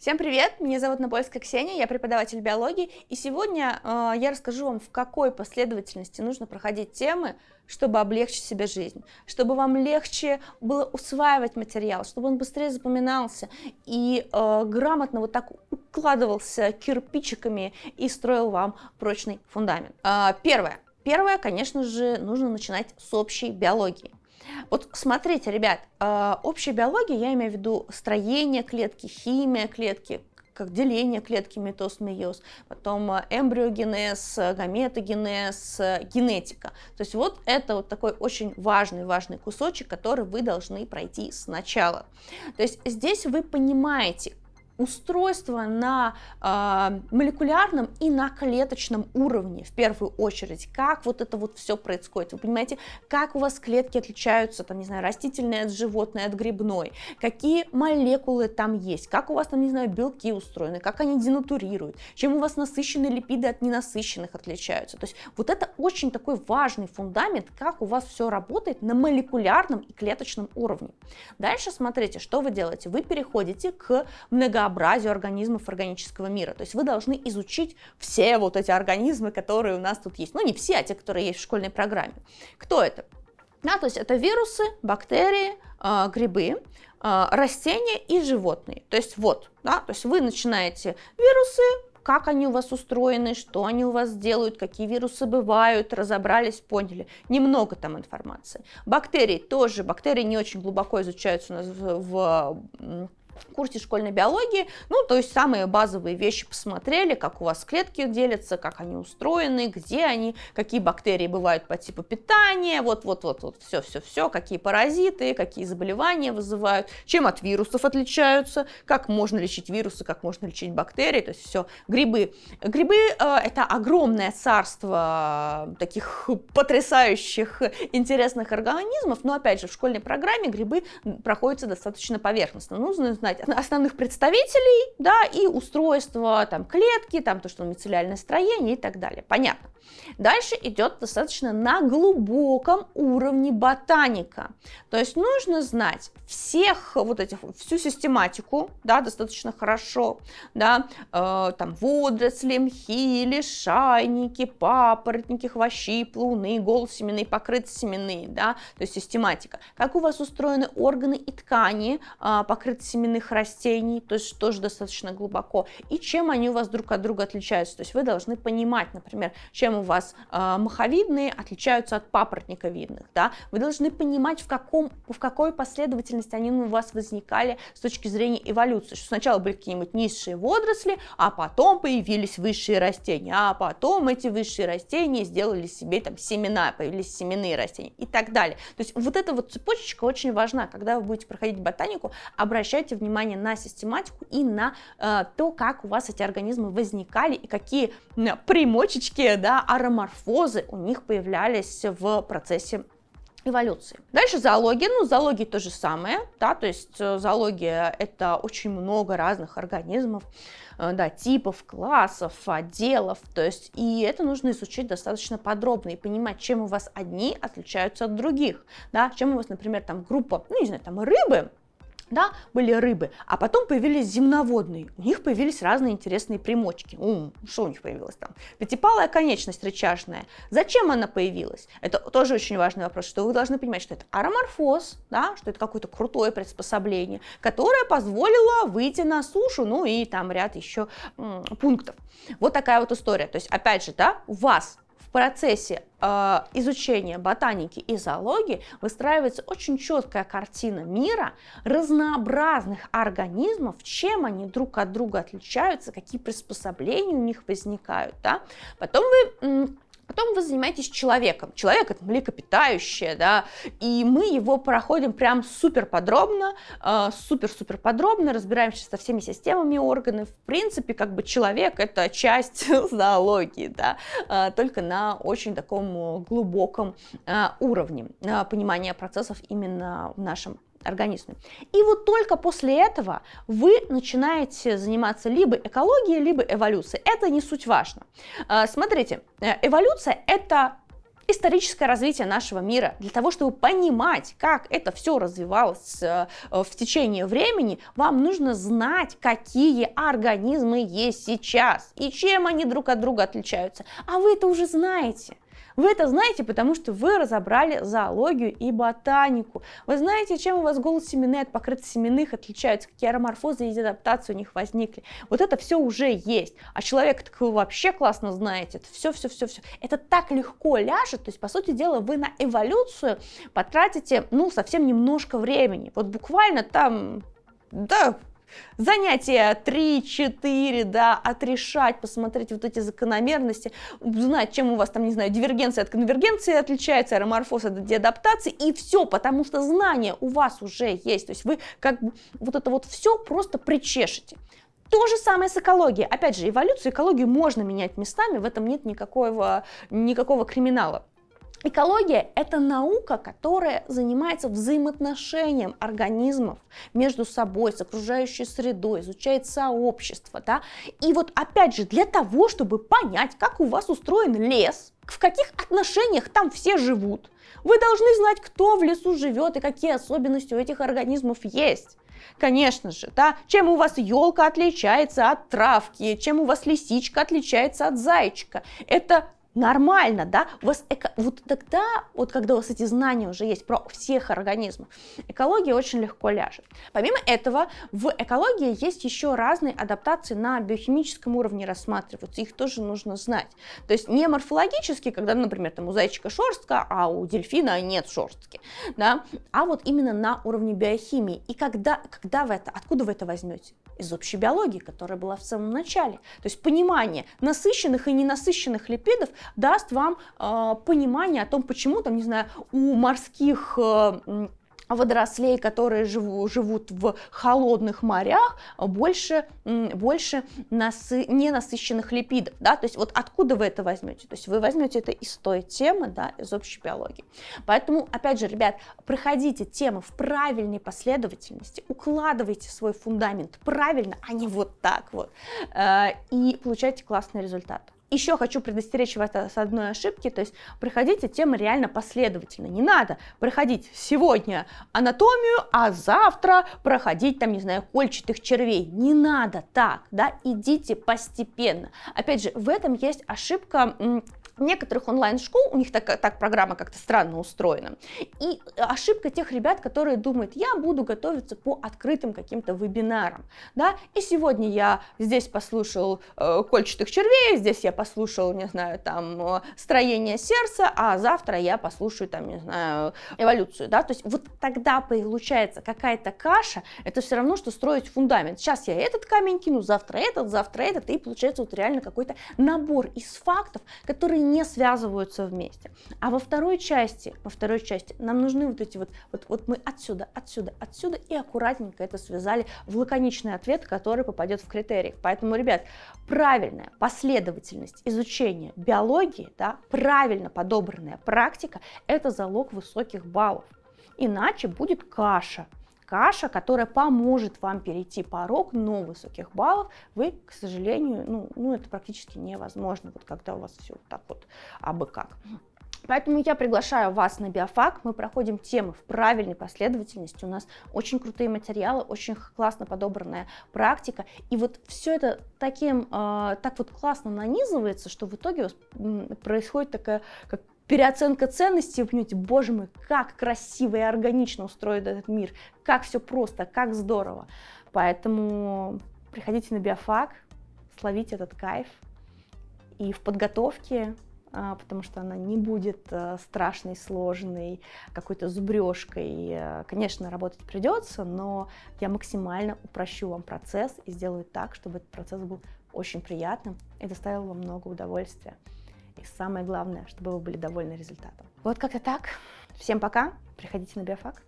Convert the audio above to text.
Всем привет! Меня зовут Напольская Ксения, я преподаватель биологии, и сегодня э, я расскажу вам, в какой последовательности нужно проходить темы, чтобы облегчить себе жизнь, чтобы вам легче было усваивать материал, чтобы он быстрее запоминался и э, грамотно вот так укладывался кирпичиками и строил вам прочный фундамент. Э, первое. Первое, конечно же, нужно начинать с общей биологии. Вот смотрите, ребят, а, общая биология, я имею в виду строение клетки, химия клетки, как деление клетки метоз мейоз, потом а, эмбриогенез, а, гаметогенез, генетика. То есть вот это вот такой очень важный, важный кусочек, который вы должны пройти сначала. То есть здесь вы понимаете, устройства на э, молекулярном и на клеточном уровне в первую очередь, как вот это вот все происходит, вы понимаете, как у вас клетки отличаются, там, не знаю, растительные от животной, от грибной, какие молекулы там есть, как у вас там, не знаю, белки устроены, как они денатурируют, чем у вас насыщенные липиды от ненасыщенных отличаются, то есть вот это очень такой важный фундамент, как у вас все работает на молекулярном и клеточном уровне. Дальше смотрите, что вы делаете, вы переходите к многообразию разнообразию организмов органического мира. То есть вы должны изучить все вот эти организмы, которые у нас тут есть. Ну, не все, а те, которые есть в школьной программе. Кто это? Да, то есть это вирусы, бактерии, а, грибы, а, растения и животные. То есть вот, да, то есть вы начинаете вирусы, как они у вас устроены, что они у вас делают, какие вирусы бывают, разобрались, поняли. Немного там информации. Бактерии тоже, бактерии не очень глубоко изучаются у нас в, в курсе школьной биологии, ну, то есть самые базовые вещи посмотрели, как у вас клетки делятся, как они устроены, где они, какие бактерии бывают по типу питания, вот-вот-вот, все-все-все, какие паразиты, какие заболевания вызывают, чем от вирусов отличаются, как можно лечить вирусы, как можно лечить бактерии, то есть все, грибы. Грибы э, это огромное царство э, таких потрясающих интересных организмов, но опять же в школьной программе грибы проходятся достаточно поверхностно, нужно знать знать основных представителей, да, и устройство там клетки, там то, что мицеллярное строение и так далее. Понятно. Дальше идет достаточно на глубоком уровне ботаника. То есть нужно знать всех вот этих, всю систематику, да, достаточно хорошо, да, э, там водоросли, мхи, лишайники, папоротники, хвощи, плуны, голосеменные, покрытосеменные, да, то есть систематика. Как у вас устроены органы и ткани, э, а, покрытосеменные, семенных растений, то есть тоже достаточно глубоко, и чем они у вас друг от друга отличаются. То есть вы должны понимать, например, чем у вас э, маховидные отличаются от папоротниковидных. Да? Вы должны понимать, в, каком, в какой последовательности они у вас возникали с точки зрения эволюции. Что сначала были какие-нибудь низшие водоросли, а потом появились высшие растения, а потом эти высшие растения сделали себе там семена, появились семенные растения и так далее. То есть вот эта вот цепочечка очень важна. Когда вы будете проходить ботанику, обращайте обратить внимание на систематику и на э, то, как у вас эти организмы возникали и какие э, примочечки, да, ароморфозы у них появлялись в процессе эволюции. Дальше зоология. Ну, зоология то же самое, да, то есть э, зоология это очень много разных организмов, э, да, типов, классов, отделов, то есть и это нужно изучить достаточно подробно и понимать, чем у вас одни отличаются от других, да, чем у вас, например, там группа, ну, не знаю, там рыбы да, были рыбы, а потом появились земноводные, у них появились разные интересные примочки. Ум, что у них появилось там? Пятипалая конечность рычажная. Зачем она появилась? Это тоже очень важный вопрос, что вы должны понимать, что это ароморфоз, да, что это какое-то крутое приспособление, которое позволило выйти на сушу, ну и там ряд еще м, пунктов. Вот такая вот история. То есть, опять же, да, у вас процессе э, изучения ботаники и зоологии выстраивается очень четкая картина мира разнообразных организмов, чем они друг от друга отличаются, какие приспособления у них возникают. Да? Потом вы Потом вы занимаетесь человеком. Человек это млекопитающее, да, и мы его проходим прям супер подробно, э, супер-супер подробно, разбираемся со всеми системами органов. В принципе, как бы человек это часть зоологии, да, э, только на очень таком э, глубоком уровне понимания процессов именно в нашем организме. И вот только после этого вы начинаете заниматься либо экологией, либо эволюцией. Это не суть важно. А, смотрите, э, эволюция это историческое развитие нашего мира. Для того, чтобы понимать, как это все развивалось э, э, в течение времени, вам нужно знать, какие организмы есть сейчас и чем они друг от друга отличаются. А вы это уже знаете. Вы это знаете, потому что вы разобрали зоологию и ботанику. Вы знаете, чем у вас голос семенный от покрытых семенных отличаются, какие ароморфозы и адаптации у них возникли. Вот это все уже есть. А человек так вы вообще классно знаете. Это все, все, все, все. Это так легко ляжет. То есть, по сути дела, вы на эволюцию потратите, ну, совсем немножко времени. Вот буквально там да, занятия 3-4, да, отрешать, посмотреть вот эти закономерности, узнать, чем у вас там, не знаю, дивергенция от конвергенции отличается, ароморфоз от деадаптации, и все, потому что знания у вас уже есть, то есть вы как бы вот это вот все просто причешете. То же самое с экологией. Опять же, эволюцию, экологию можно менять местами, в этом нет никакого, никакого криминала. Экология – это наука, которая занимается взаимоотношением организмов между собой, с окружающей средой, изучает сообщество. Да? И вот опять же, для того, чтобы понять, как у вас устроен лес, в каких отношениях там все живут, вы должны знать, кто в лесу живет и какие особенности у этих организмов есть. Конечно же, да, чем у вас елка отличается от травки, чем у вас лисичка отличается от зайчика. Это нормально, да, у вас эко... вот тогда, вот когда у вас эти знания уже есть про всех организмов, экология очень легко ляжет. Помимо этого, в экологии есть еще разные адаптации на биохимическом уровне рассматриваются, их тоже нужно знать. То есть не морфологически, когда, например, там у зайчика шерстка, а у дельфина нет шерстки, да, а вот именно на уровне биохимии. И когда, когда вы это, откуда вы это возьмете? из общей биологии, которая была в самом начале. То есть понимание насыщенных и ненасыщенных липидов даст вам э, понимание о том, почему, там, не знаю, у морских э, водорослей, которые живут, живут в холодных морях, больше, больше насы, ненасыщенных липидов. Да? То есть вот откуда вы это возьмете? То есть вы возьмете это из той темы, да, из общей биологии. Поэтому, опять же, ребят, проходите темы в правильной последовательности, укладывайте свой фундамент правильно, а не вот так вот, э, и получайте классный результат. Еще хочу предостеречь вас от одной ошибки, то есть проходите темы реально последовательно. Не надо проходить сегодня анатомию, а завтра проходить там, не знаю, кольчатых червей. Не надо так, да, идите постепенно. Опять же, в этом есть ошибка некоторых онлайн-школ, у них так, так программа как-то странно устроена, и ошибка тех ребят, которые думают, я буду готовиться по открытым каким-то вебинарам, да, и сегодня я здесь послушал э, кольчатых червей, здесь я послушал, не знаю, там, э, строение сердца, а завтра я послушаю, там, не знаю, эволюцию, да, то есть вот тогда получается какая-то каша, это все равно, что строить фундамент, сейчас я этот камень кину, завтра этот, завтра этот, и получается вот реально какой-то набор из фактов, которые не связываются вместе. А во второй части, во второй части нам нужны вот эти вот, вот, вот мы отсюда, отсюда, отсюда и аккуратненько это связали в лаконичный ответ, который попадет в критерии. Поэтому, ребят, правильная последовательность изучения биологии, да, правильно подобранная практика – это залог высоких баллов. Иначе будет каша – каша, которая поможет вам перейти порог, но высоких баллов вы, к сожалению, ну, ну это практически невозможно, вот когда у вас все вот так вот а бы как. Поэтому я приглашаю вас на биофак, мы проходим темы в правильной последовательности, у нас очень крутые материалы, очень классно подобранная практика, и вот все это таким, э, так вот классно нанизывается, что в итоге у вас происходит такая, как переоценка ценностей, вы понимаете, боже мой, как красиво и органично устроен этот мир, как все просто, как здорово. Поэтому приходите на биофак, словите этот кайф и в подготовке, а, потому что она не будет а, страшной, сложной, какой-то зубрежкой. А, конечно, работать придется, но я максимально упрощу вам процесс и сделаю так, чтобы этот процесс был очень приятным и доставил вам много удовольствия. И самое главное, чтобы вы были довольны результатом. Вот как-то так. Всем пока. Приходите на биофак.